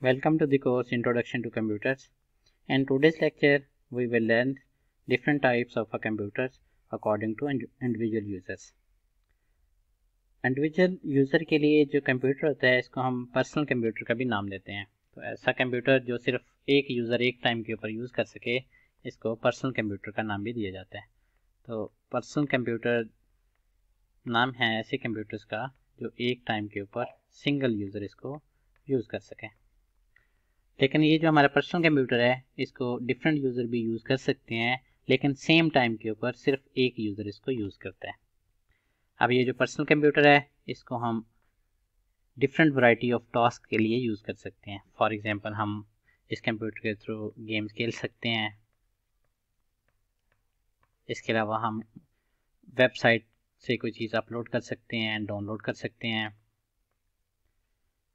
Welcome to the course Introduction to Computers. In today's lecture, we will learn different types of computers according to individual users. Individual user के लिए जो computer होता है इसको हम personal computer का भी नाम देते हैं तो ऐसा कंप्यूटर जो सिर्फ एक यूज़र एक टाइम के ऊपर यूज़ कर सके इसको पर्सनल कंप्यूटर का नाम भी दिया जाता है तो पर्सनल कंप्यूटर नाम है ऐसे कंप्यूटर्स का जो एक टाइम के ऊपर सिंगल यूज़र इसको यूज़ कर सकें लेकिन ये जो हमारा पर्सनल कंप्यूटर है इसको डिफरेंट यूज़र भी यूज़ कर सकते हैं लेकिन सेम टाइम के ऊपर सिर्फ एक यूज़र इसको यूज़ करता है अब ये जो पर्सनल कंप्यूटर है इसको हम डिफरेंट वैरायटी ऑफ टास्क के लिए यूज़ कर सकते हैं फॉर एग्जांपल हम इस कंप्यूटर के थ्रू गेम्स खेल सकते हैं इसके अलावा हम वेबसाइट से कोई चीज़ अपलोड कर सकते हैं डाउनलोड कर सकते हैं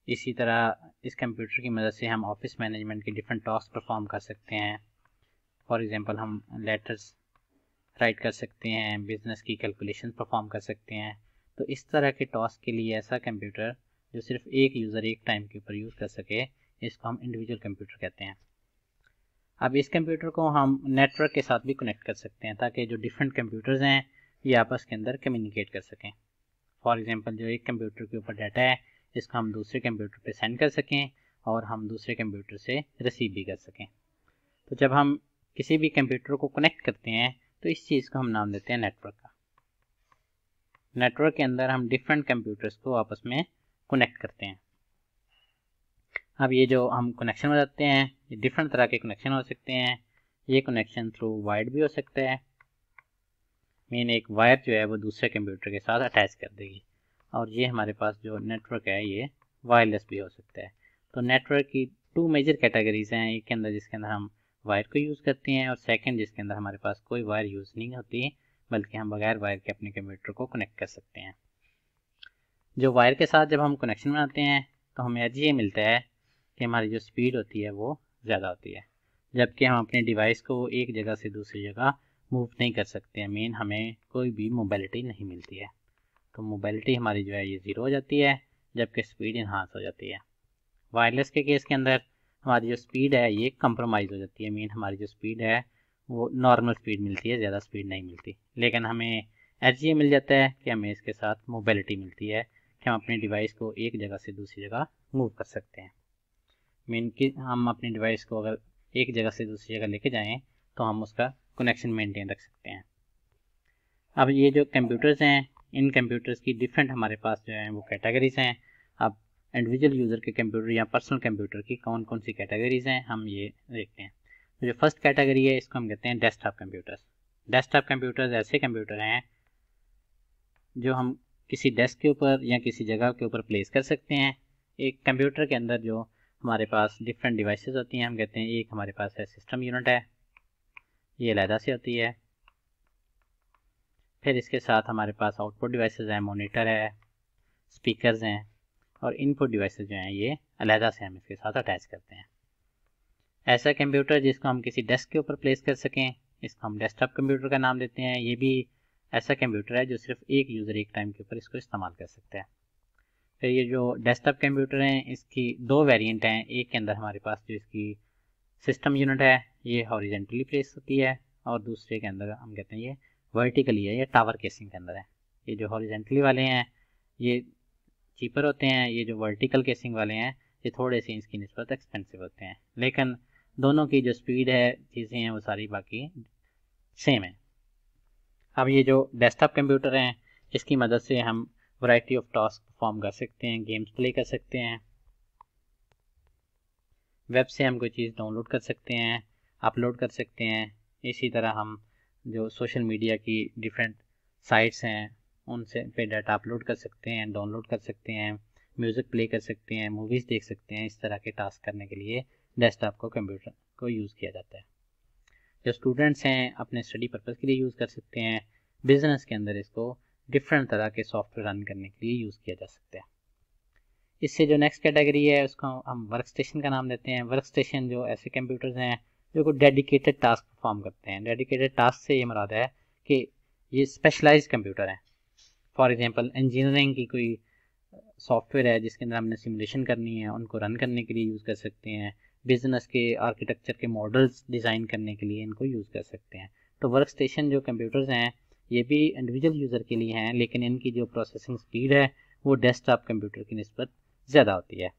इसी तरह इस कंप्यूटर की मदद से हम ऑफिस मैनेजमेंट के डिफरेंट टास्क परफॉर्म कर सकते हैं फॉर एग्जांपल हम लेटर्स राइट कर सकते हैं बिजनेस की कैलकुलेशन परफॉर्म कर सकते हैं तो इस तरह के टास्क के लिए ऐसा कंप्यूटर जो सिर्फ एक यूज़र एक टाइम के ऊपर यूज़ कर सके इसको हम इंडिविजुअल कंप्यूटर कहते हैं अब इस कंप्यूटर को हम नेटवर्क के साथ भी कनेक्ट कर सकते हैं ताकि जो डिफरेंट कंप्यूटर्स हैं ये आपस के अंदर कम्युनिकेट कर सकें फॉर एग्जांपल जो एक कंप्यूटर के ऊपर डाटा है इसका हम दूसरे कंप्यूटर पे सेंड कर सकें और हम दूसरे कंप्यूटर से रिसीव भी कर सकें तो जब हम किसी भी कंप्यूटर को कनेक्ट करते हैं तो इस चीज़ को हम नाम देते हैं नेटवर्क का नेटवर्क के अंदर हम डिफरेंट कंप्यूटर्स को आपस में कनेक्ट करते हैं अब ये जो हम कनेक्शन बताते हैं ये डिफरेंट तरह के कनेक्शन हो सकते हैं ये कनेक्शन थ्रू वायर भी हो सकता है मेन एक वायर जो है वो दूसरे कंप्यूटर के साथ अटैच कर देगी और ये हमारे पास जो नेटवर्क है ये वायरलेस भी हो सकता है तो नेटवर्क की टू मेजर कैटेगरीज हैं एक के अंदर जिसके अंदर हम वायर को यूज़ करते हैं और सेकंड जिसके अंदर हमारे पास कोई वायर यूज़ नहीं होती बल्कि हम बगैर वायर के अपने कंप्यूटर को कनेक्ट कर सकते हैं जो वायर के साथ जब हम कनेक्शन बनाते हैं तो हमें आज ये मिलता है कि हमारी जो स्पीड होती है वो ज़्यादा होती है जबकि हम अपने डिवाइस को एक जगह से दूसरी जगह मूव नहीं कर सकते हैं मेन हमें कोई भी मोबिलिटी नहीं मिलती है तो मोबाइलिटी हमारी जो है ये ज़ीरो हो जाती है जबकि स्पीड इन्हांस हो जाती है वायरलेस के केस के अंदर हमारी जो स्पीड है ये कंप्रोमाइज़ हो जाती है मीन हमारी जो स्पीड है वो नॉर्मल स्पीड मिलती है ज़्यादा स्पीड नहीं मिलती लेकिन हमें एच मिल जाता है कि हमें इसके साथ मोबाइलिटी मिलती है कि हम अपने डिवाइस को एक जगह से दूसरी जगह मूव कर सकते हैं मीन कि हम अपने डिवाइस को अगर एक जगह से दूसरी जगह लेके जाएं तो हम उसका कनेक्शन मेंटेन रख सकते हैं अब ये जो कंप्यूटर्स हैं इन कंप्यूटर्स की डिफरेंट हमारे पास जो है वो कैटेगरीज हैं अब इंडिविजुअल यूज़र के कंप्यूटर या पर्सनल कंप्यूटर की कौन कौन सी कैटेगरीज हैं हम ये देखते हैं तो जो फर्स्ट कैटेगरी है इसको हम कहते हैं डेस्कटॉप कंप्यूटर्स डेस्कटॉप कंप्यूटर्स ऐसे कंप्यूटर हैं जो हम किसी डेस्क के ऊपर या किसी जगह के ऊपर प्लेस कर सकते हैं एक कंप्यूटर के अंदर जो हमारे पास डिफरेंट डिवाइसेस होती हैं हम कहते हैं एक हमारे पास है सिस्टम यूनिट है ये अलहदा से होती है फिर इसके साथ हमारे पास आउटपुट डिवाइस हैं मोनीटर है स्पीकर हैं और इनपुट डिवाइस जो हैं ये अलहदा से हम इसके साथ अटैच करते हैं ऐसा कंप्यूटर जिसको हम किसी डेस्क के ऊपर प्लेस कर सकें इसको हम डेस्कटॉप कंप्यूटर का नाम देते हैं ये भी ऐसा कंप्यूटर है जो सिर्फ एक यूज़र एक टाइम के ऊपर इसको इस्तेमाल कर सकता है फिर ये जो डेस्कटॉप कंप्यूटर हैं इसकी दो वेरिएंट हैं एक के अंदर हमारे पास जो इसकी सिस्टम यूनिट है ये हॉरिजेंटली प्लेस होती है और दूसरे के अंदर हम कहते हैं ये वर्टिकली है ये टावर केसिंग के अंदर है ये जो हॉरिजेंटली वाले हैं ये चीपर होते हैं ये जो वर्टिकल केसिंग वाले हैं ये थोड़े से इसकी नस्बत एक्सपेंसिव होते हैं लेकिन दोनों की जो स्पीड है चीज़ें हैं वो सारी बाकी सेम है अब ये जो डेस्कटॉप कंप्यूटर हैं इसकी मदद से हम वैरायटी ऑफ टास्क परफॉर्म कर सकते हैं गेम्स प्ले कर सकते हैं वेब से हम कोई चीज़ डाउनलोड कर सकते हैं अपलोड कर सकते हैं इसी तरह हम जो सोशल मीडिया की डिफरेंट साइट्स हैं उनसे पे डाटा अपलोड कर सकते हैं डाउनलोड कर सकते हैं म्यूज़िक प्ले कर सकते हैं मूवीज़ देख सकते हैं इस तरह के टास्क करने के लिए डेस्कटॉप को कंप्यूटर को यूज़ किया जाता है जो स्टूडेंट्स हैं अपने स्टडी पर्पज़ के लिए यूज़ कर सकते हैं बिजनेस के अंदर इसको डिफरेंट तरह के सॉफ्टवेयर रन करने के लिए यूज़ किया जा सकता है इससे जो नेक्स्ट कैटेगरी है उसको हम वर्क स्टेशन का नाम देते हैं वर्क स्टेशन जो ऐसे कंप्यूटर्स हैं जो डेडिकेटेड टास्क परफॉर्म करते हैं डेडिकेटेड टास्क से ये मुराद है कि ये स्पेशलाइज्ड कंप्यूटर हैं फॉर एग्जांपल इंजीनियरिंग की कोई सॉफ्टवेयर है जिसके अंदर हमने सिमुलेशन करनी है उनको रन करने के लिए यूज़ कर सकते हैं बिजनेस के आर्किटेक्चर के मॉडल्स डिज़ाइन करने के लिए इनको यूज़ कर सकते हैं तो वर्क स्टेशन जो कंप्यूटर्स हैं ये भी इंडिविजुअल यूज़र के लिए हैं लेकिन इनकी जो प्रोसेसिंग स्पीड है वो डेस्कटॉप कंप्यूटर की नस्बत ज़्यादा होती है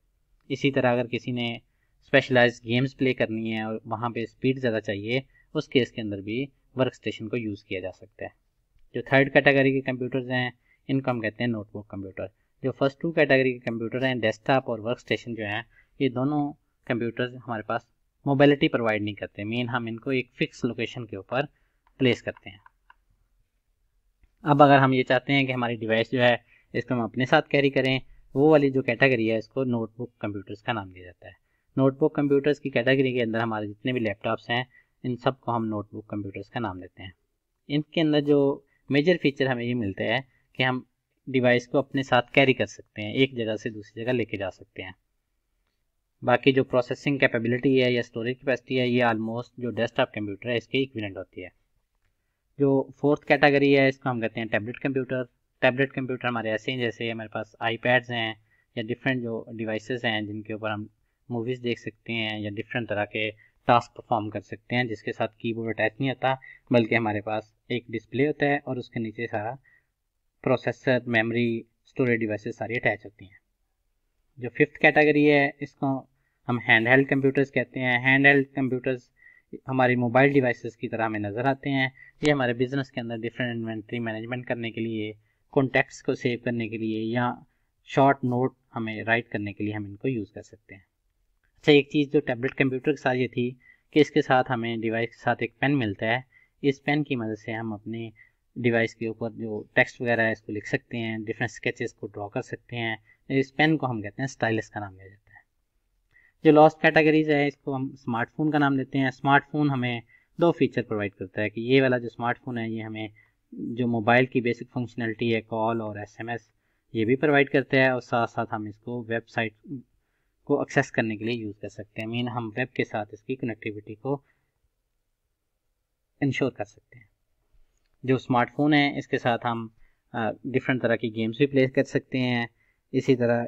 इसी तरह अगर किसी ने स्पेशलाइज गेम्स प्ले करनी है और वहाँ पे स्पीड ज़्यादा चाहिए उस केस के अंदर भी वर्क स्टेशन को यूज़ किया जा सकता है जो थर्ड कैटेगरी के कंप्यूटर्स हैं इनको हम कहते हैं नोटबुक कंप्यूटर जो फर्स्ट टू कैटेगरी के कंप्यूटर हैं डेस्कटॉप और वर्क स्टेशन जो हैं ये दोनों कंप्यूटर्स हमारे पास मोबिलिटी प्रोवाइड नहीं करते मेन हम इनको एक फिक्स लोकेशन के ऊपर प्लेस करते हैं अब अगर हम ये चाहते हैं कि हमारी डिवाइस जो है इसको हम अपने साथ कैरी करें वो वाली जो कैटेगरी है इसको नोटबुक कंप्यूटर्स का नाम दिया जाता है नोटबुक कंप्यूटर्स की कैटेगरी के अंदर हमारे जितने भी लैपटॉप्स हैं इन सब को हम नोटबुक कंप्यूटर्स का नाम देते हैं इनके अंदर जो मेजर फीचर हमें ये मिलते हैं कि हम डिवाइस को अपने साथ कैरी कर सकते हैं एक जगह से दूसरी जगह लेके जा सकते हैं बाकी जो प्रोसेसिंग कैपेबिलिटी है या स्टोरेज कैपेसिटी है ये ऑलमोस्ट जो डेस्कटॉप कंप्यूटर है इसके इक्विलेंट होती है जो फोर्थ कैटेगरी है इसको हम कहते हैं टैबलेट कंप्यूटर टैबलेट कंप्यूटर हमारे ऐसे हैं जैसे हमारे पास आईपैड्स हैं या डिफरेंट जो डिवाइसेस हैं जिनके ऊपर हम मूवीज़ देख सकते हैं या डिफरेंट तरह के टास्क परफॉर्म कर सकते हैं जिसके साथ कीबोर्ड अटैच नहीं होता बल्कि हमारे पास एक डिस्प्ले होता है और उसके नीचे सारा प्रोसेसर मेमोरी स्टोरेज डिवाइसेस सारी अटैच होती हैं जो फिफ्थ कैटेगरी है इसको हम हैंड हेल्ड कंप्यूटर्स कहते हैं हैंड हेल्ड कंप्यूटर्स हमारी मोबाइल डिवाइसेस की तरह हमें नज़र आते हैं ये हमारे बिजनेस के अंदर डिफरेंट इन्वेंट्री मैनेजमेंट करने के लिए कॉन्टैक्ट्स को सेव करने के लिए या शॉर्ट नोट हमें राइट करने के लिए हम इनको यूज़ कर सकते हैं अच्छा एक चीज़ जो टैबलेट कंप्यूटर के साथ ये थी कि इसके साथ हमें डिवाइस के साथ एक पेन मिलता है इस पेन की मदद से हम अपने डिवाइस के ऊपर जो टेक्स्ट वगैरह है इसको लिख सकते हैं डिफरेंट स्केचेस को ड्रॉ कर सकते हैं इस पेन को हम कहते हैं स्टाइलस का नाम दिया जाता है जो लॉस्ट कैटेगरीज है इसको हम स्मार्टफोन का नाम देते हैं स्मार्टफोन हमें दो फीचर प्रोवाइड करता है कि ये वाला जो स्मार्टफोन है ये हमें जो मोबाइल की बेसिक फंक्शनलिटी है कॉल और एस ये भी प्रोवाइड करता है और साथ साथ हम इसको वेबसाइट को एक्सेस करने के लिए यूज़ कर सकते हैं मीन हम वेब के साथ इसकी कनेक्टिविटी को इंश्योर कर सकते हैं जो स्मार्टफोन है इसके साथ हम डिफरेंट तरह की गेम्स भी प्ले कर सकते हैं इसी तरह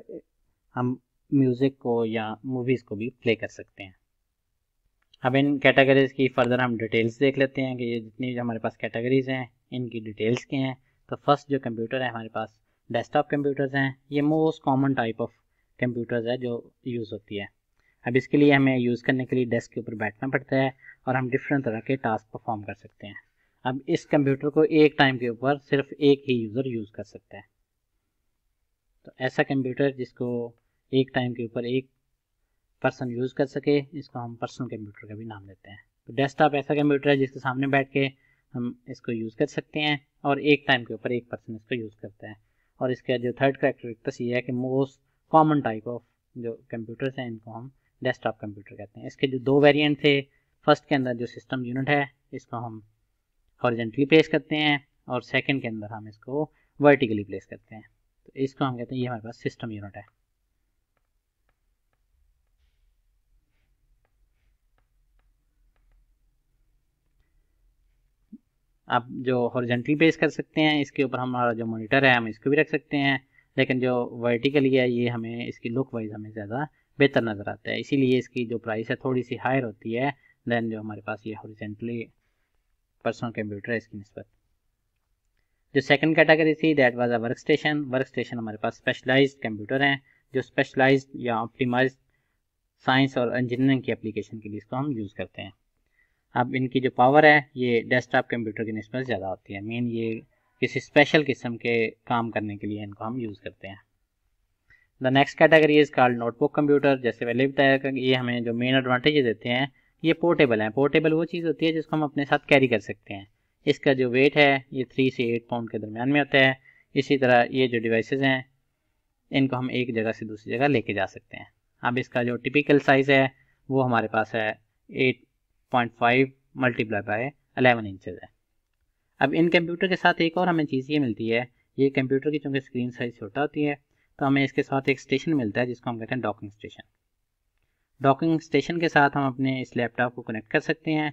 हम म्यूज़िक को या मूवीज़ को भी प्ले कर सकते हैं अब इन कैटेगरीज़ की फर्दर हम डिटेल्स देख लेते हैं कि ये जितनी हमारे पास कैटेगरीज़ हैं इनकी डिटेल्स के हैं तो फर्स्ट जो कंप्यूटर है हमारे पास डेस्कटॉप कंप्यूटर्स हैं ये most common type of computers है जो यूज़ होती है अब इसके लिए हमें यूज़ करने के लिए डेस्क के ऊपर बैठना पड़ता है और हम डिफरेंट तरह के टास्क परफॉर्म कर सकते हैं अब इस कंप्यूटर को एक टाइम के ऊपर सिर्फ एक ही यूज़र यूज़ कर सकता है तो ऐसा कंप्यूटर जिसको एक टाइम के ऊपर एक पर्सन यूज़ कर सके इसको हम पर्सनल कंप्यूटर का भी नाम देते हैं तो डेस्कटॉप ऐसा कंप्यूटर है जिसके सामने बैठ के हम इसको यूज़ कर सकते हैं और एक टाइम के ऊपर एक पर्सन इसको यूज़ करता है और इसका जो थर्ड करेक्टरिस्टिक्स ये है कि मोस्ट कॉमन टाइप ऑफ जो कंप्यूटर्स हैं इनको हम डेस्कटॉप कंप्यूटर कहते हैं इसके जो दो वेरिएंट थे फर्स्ट के अंदर जो सिस्टम यूनिट है इसको हम हॉरिजेंटली प्लेस करते हैं और सेकंड के अंदर हम इसको वर्टिकली प्लेस करते हैं तो इसको हम कहते हैं ये हमारे पास सिस्टम यूनिट है आप जो हॉरिजेंटली प्लेस कर सकते हैं इसके ऊपर हमारा जो मॉनिटर है हम इसको भी रख सकते हैं लेकिन जो वर्टिकली है ये हमें इसकी लुक वाइज हमें ज़्यादा बेहतर नज़र आता है इसीलिए इसकी जो प्राइस है थोड़ी सी हायर होती है दैन जो हमारे पास ये हॉरिजेंटली पर्सनल कंप्यूटर है इसकी नस्बत जो सेकंड कैटेगरी थी that was a work station work station हमारे पास स्पेशलाइज कंप्यूटर हैं जो स्पेशलाइज या ऑप्टिमाइज साइंस और इंजीनियरिंग की एप्लीकेशन के लिए इसको हम यूज़ करते हैं अब इनकी जो पावर है ये डेस्कटॉप कंप्यूटर की नस्बत ज़्यादा होती है मेन ये किसी स्पेशल किस्म के काम करने के लिए इनको हम यूज़ करते हैं the next category is called notebook computer जैसे पहले बताया कि ये हमें जो मेन एडवांटेज देते हैं ये पोर्टेबल हैं पोर्टेबल वो चीज़ होती है जिसको हम अपने साथ कैरी कर सकते हैं इसका जो वेट है ये थ्री से एट पाउंड के दरमियान में होता है इसी तरह ये जो डिवाइस हैं इनको हम एक जगह से दूसरी जगह लेके जा सकते हैं अब इसका जो टिपिकल साइज़ है वो हमारे पास है eight point five multiply by eleven inches है अब इन कंप्यूटर के साथ एक और हमें चीज़ ये मिलती है ये कंप्यूटर की चूँकि स्क्रीन साइज छोटा होती है तो हमें इसके साथ एक स्टेशन मिलता है जिसको हम कहते हैं डॉकिंग स्टेशन डॉकिंग स्टेशन के साथ हम अपने इस लैपटॉप को कनेक्ट कर सकते हैं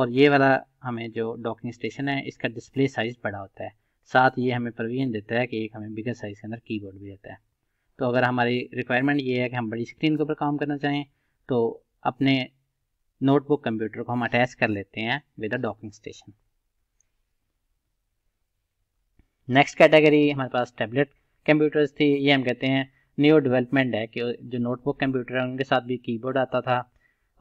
और ये वाला हमें जो डॉकिंग स्टेशन है इसका डिस्प्ले साइज़ बड़ा होता है साथ ये हमें प्रोविजन देता है कि एक हमें बिगर साइज़ के अंदर कीबोर्ड भी देता है तो अगर हमारी रिक्वायरमेंट ये है कि हम बड़ी स्क्रीन के ऊपर काम करना चाहें तो अपने नोटबुक कंप्यूटर को हम अटैच कर लेते हैं with a docking station next category हमारे पास टैबलेट कंप्यूटर्स थी ये हम कहते हैं न्यू डेवलपमेंट है कि जो नोटबुक कंप्यूटर है उनके साथ भी कीबोर्ड आता था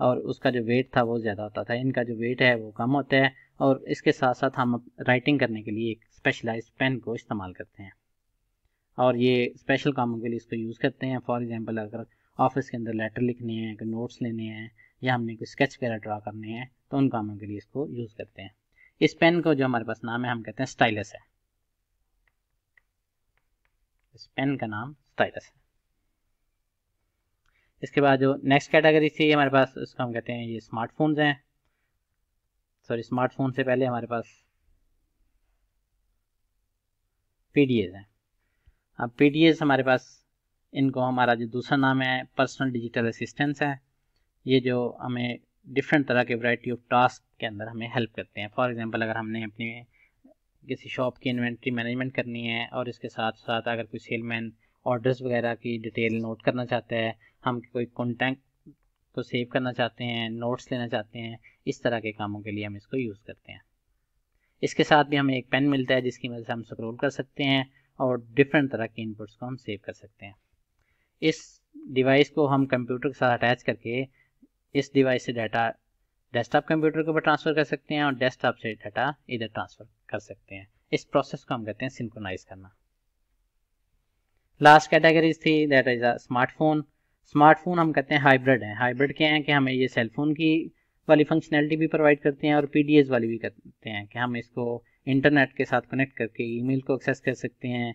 और उसका जो वेट था वो ज़्यादा होता था इनका जो वेट है वो कम होता है और इसके साथ साथ हम राइटिंग करने के लिए एक स्पेशलाइज पेन को इस्तेमाल करते हैं और ये स्पेशल कामों के लिए इसको यूज़ करते हैं फॉर एग्ज़ाम्पल अगर ऑफिस के अंदर लेटर लिखने हैं कोई नोट्स लेने हैं या हमने कोई स्केच वगैरह ड्रा करने हैं तो उन कामों के लिए इसको यूज़ करते हैं इस पेन को जो हमारे पास नाम है हम कहते हैं स्टाइलस है इस पेन का नाम स्टाइलस है इसके बाद जो नेक्स्ट कैटेगरी थी हमारे पास उसको हम कहते हैं ये स्मार्टफोन्स हैं सॉरी स्मार्टफोन से पहले हमारे पास पी हैं अब पी हमारे पास इनको हमारा जो दूसरा नाम है पर्सनल डिजिटल असिस्टेंस है ये जो हमें डिफरेंट तरह के वैरायटी ऑफ टास्क के अंदर हमें हेल्प करते हैं फॉर एग्जांपल अगर हमने अपने किसी शॉप की इन्वेंट्री मैनेजमेंट करनी है और इसके साथ साथ अगर कोई सेलमैन ऑर्डर्स वगैरह की डिटेल नोट करना चाहता है हम कोई कॉन्टैक्ट को सेव करना चाहते हैं नोट्स लेना चाहते हैं इस तरह के कामों के लिए हम इसको यूज़ करते हैं इसके साथ भी हमें एक पेन मिलता है जिसकी मदद से हम स्क्रोल कर सकते हैं और डिफरेंट तरह के इनपुट्स को हम सेव कर सकते हैं इस डिवाइस को हम कंप्यूटर के साथ अटैच करके इस डिवाइस से डाटा डेस्कटॉप कंप्यूटर के ऊपर ट्रांसफ़र कर सकते हैं और डेस्कटॉप से डाटा इधर ट्रांसफ़र कर सकते हैं इस प्रोसेस को हम कहते हैं सिंक्रोनाइज करना लास्ट कैटेगरीज थी दैट इज़ स्मार्टफोन स्मार्टफोन हम कहते हैं हाइब्रिड हैं हाइब्रिड क्या हैं कि हमें ये सेलफोन की वाली फंक्शनैलिटी भी प्रोवाइड करते हैं और पी वाली भी करते हैं कि हम इसको इंटरनेट के साथ कनेक्ट करके ईमेल को एक्सेस कर सकते हैं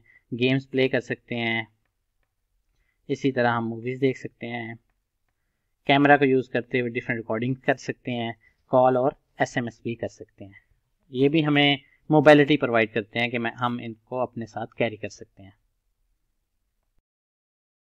गेम्स प्ले कर सकते हैं इसी तरह हम मूवीज़ देख सकते हैं कैमरा को यूज़ करते हुए डिफरेंट रिकॉर्डिंग कर सकते हैं कॉल और एसएमएस भी कर सकते हैं ये भी हमें मोबाइलिटी प्रोवाइड करते हैं कि मैं हम इनको अपने साथ कैरी कर सकते हैं